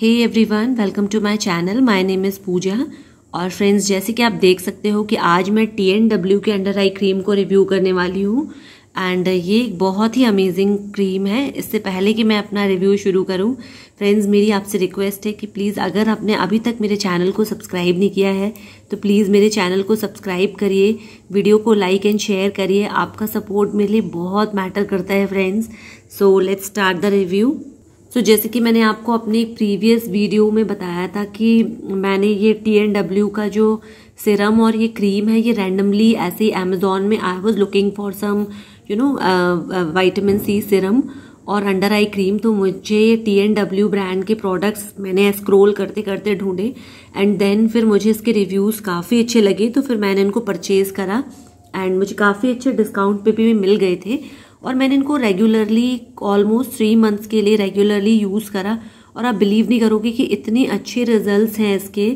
hey everyone welcome to my channel my name is Pooja और friends जैसे कि आप देख सकते हो कि आज मैं टी एन डब्ल्यू के अंडर आई क्रीम को रिव्यू करने वाली हूँ एंड ये एक बहुत ही अमेजिंग क्रीम है इससे पहले कि मैं अपना रिव्यू शुरू करूँ फ्रेंड्स मेरी आपसे रिक्वेस्ट है कि प्लीज़ अगर आपने अभी तक मेरे चैनल को सब्सक्राइब नहीं किया है तो प्लीज़ मेरे चैनल को सब्सक्राइब करिए वीडियो को लाइक एंड शेयर करिए आपका सपोर्ट मेरे लिए बहुत मैटर करता है friends so let's start the review so so, जैसे कि मैंने आपको अपने प्रीवियस वीडियो में बताया था कि मैंने ये टी एन डब्ल्यू का जो सिरम और ये क्रीम है ये रैंडमली ऐसे ही अमेजोन में I was looking for some you know vitamin C serum और अंडर आई क्रीम तो मुझे टी एन डब्ल्यू ब्रांड के प्रोडक्ट्स मैंने स्क्रोल करते करते ढूंढे एंड देन फिर मुझे इसके रिव्यूज़ काफ़ी अच्छे लगे तो फिर मैंने इनको परचेज़ करा एंड मुझे काफ़ी अच्छे डिस्काउंट पे भी मिल गए थे और मैंने इनको रेगुलरली ऑलमोस्ट थ्री मंथ्स के लिए रेगुलरली यूज़ करा और आप बिलीव नहीं करोगे कि इतने अच्छे रिजल्ट्स हैं इसके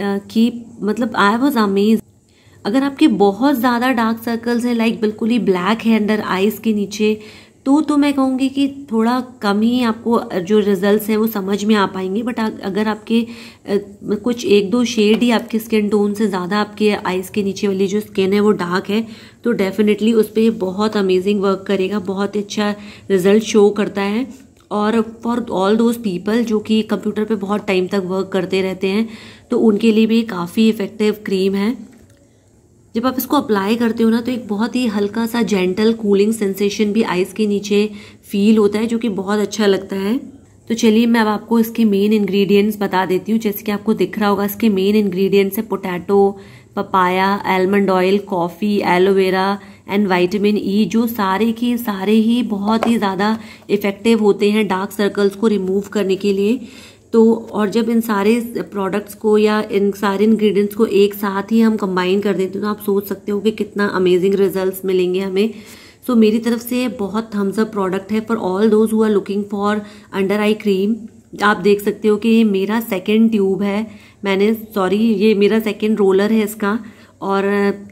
कि मतलब आई वॉज अमेज अगर आपके बहुत ज़्यादा डार्क सर्कल्स हैं लाइक बिल्कुल ही ब्लैक है अंडर आइज़ के नीचे तो तो मैं कहूँगी कि थोड़ा कम ही आपको जो रिजल्ट्स हैं वो समझ में आ पाएंगे बट अगर आपके कुछ एक दो शेड ही आपके स्किन टोन से ज़्यादा आपके आइज़ के नीचे वाली जो स्किन है वो डार्क है तो डेफिनेटली उस पर बहुत अमेजिंग वर्क करेगा बहुत अच्छा रिजल्ट शो करता है और फॉर ऑल दोज पीपल जो कि कंप्यूटर पे बहुत टाइम तक वर्क करते रहते हैं तो उनके लिए भी काफ़ी इफ़ेक्टिव क्रीम है जब आप इसको अप्लाई करते हो ना तो एक बहुत ही हल्का सा जेंटल कूलिंग सेंसेशन भी आइस के नीचे फील होता है जो कि बहुत अच्छा लगता है तो चलिए मैं अब आपको इसके मेन इंग्रेडिएंट्स बता देती हूँ जैसे कि आपको दिख रहा होगा इसके मेन इंग्रेडिएंट्स है potato papaya almond oil coffee aloe vera and vitamin E जो सारे के सारे ही बहुत ही ज़्यादा इफ़ेक्टिव होते हैं डार्क सर्कल्स को रिमूव करने के लिए तो और जब इन सारे प्रोडक्ट्स को या इन सारे इंग्रेडिएंट्स को एक साथ ही हम कंबाइन कर देते हैं तो आप सोच सकते हो कि कितना अमेजिंग रिजल्ट्स मिलेंगे हमें सो so, मेरी तरफ से बहुत थम्स अप प्रोडक्ट है for all those who are looking for under eye cream आप देख सकते हो कि ये मेरा सेकेंड ट्यूब है मैंने सॉरी ये मेरा सेकेंड रोलर है इसका और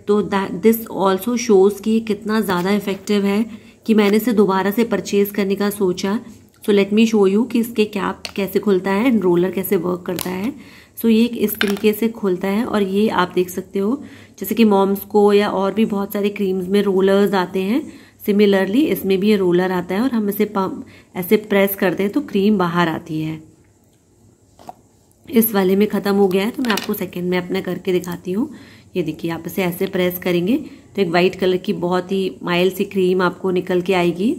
तो दिस ऑल्सो शोज़ कि कितना ज़्यादा इफ़ेक्टिव है कि मैंने इसे दोबारा से परचेज़ करने का सोचा so let me show you कि इसके कैप कैसे खुलता है एंड रोलर कैसे वर्क करता है सो so, ये इस तरीके से खुलता है और ये आप देख सकते हो जैसे कि मॉम्स को या और भी बहुत सारे क्रीम्स में रोलर्स आते हैं सिमिलरली इसमें भी ये रोलर आता है और हम इसे ऐसे प्रेस करते हैं तो क्रीम बाहर आती है इस वाले में ख़त्म हो गया है तो मैं आपको सेकेंड में अपना करके दिखाती हूँ ये देखिए आप इसे ऐसे प्रेस करेंगे तो एक वाइट कलर की बहुत ही माइल्ड सी क्रीम आपको निकल के आएगी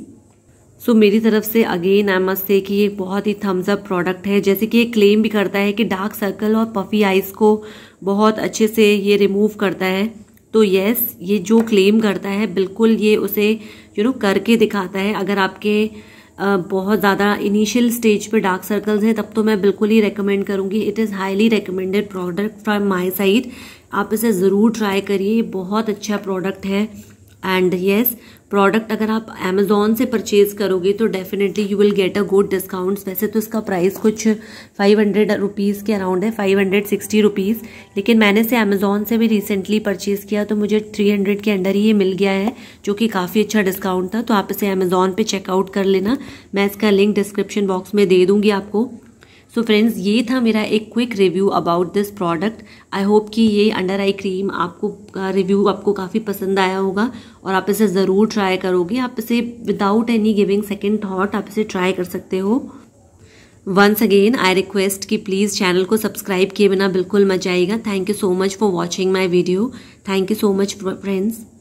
सो so, मेरी तरफ से अगेन आई मस्ट से कि ये बहुत ही थम्स अप प्रोडक्ट है जैसे कि ये क्लेम भी करता है कि डार्क सर्कल और पफी आइज को बहुत अच्छे से ये रिमूव करता है तो येस ये जो क्लेम करता है बिल्कुल ये उसे यू you नो know, करके दिखाता है अगर आपके बहुत ज़्यादा इनिशियल स्टेज पे डार्क सर्कल्स हैं तब तो मैं बिल्कुल ही रेकमेंड करूँगी it is highly recommended product from my side आप इसे ज़रूर ट्राई करिए बहुत अच्छा प्रोडक्ट है एंड येस प्रोडक्ट अगर आप अमेजोन से परचेज करोगे तो definitely you will get a good discount वैसे तो इसका प्राइस कुछ फाइव हंड्रेड रुपीज़ के अराउंड है फाइव हंड्रेड सिक्सटी रुपीज़ लेकिन मैंने इसे अमेजोन से भी रिसेंटली परचेज़ किया तो मुझे थ्री हंड्रेड के अंडर ही ये मिल गया है जो कि काफ़ी अच्छा डिस्काउंट था तो आप इसे अमेजोन पर चेकआउट कर लेना मैं इसका लिंक डिस्क्रिप्शन बॉक्स में दे दूँगी आपको सो so फ्रेंड्स ये था मेरा एक quick review about this product I hope कि ये अंडर आई क्रीम आपको का रिव्यू आपको काफ़ी पसंद आया होगा और आप इसे ज़रूर ट्राई करोगे आप इसे without any giving second thought आप इसे ट्राई कर सकते हो वंस अगेन आई रिक्वेस्ट कि प्लीज़ चैनल को सब्सक्राइब किए बिना बिल्कुल मजा आएगा thank you so much for watching my video thank you so much friends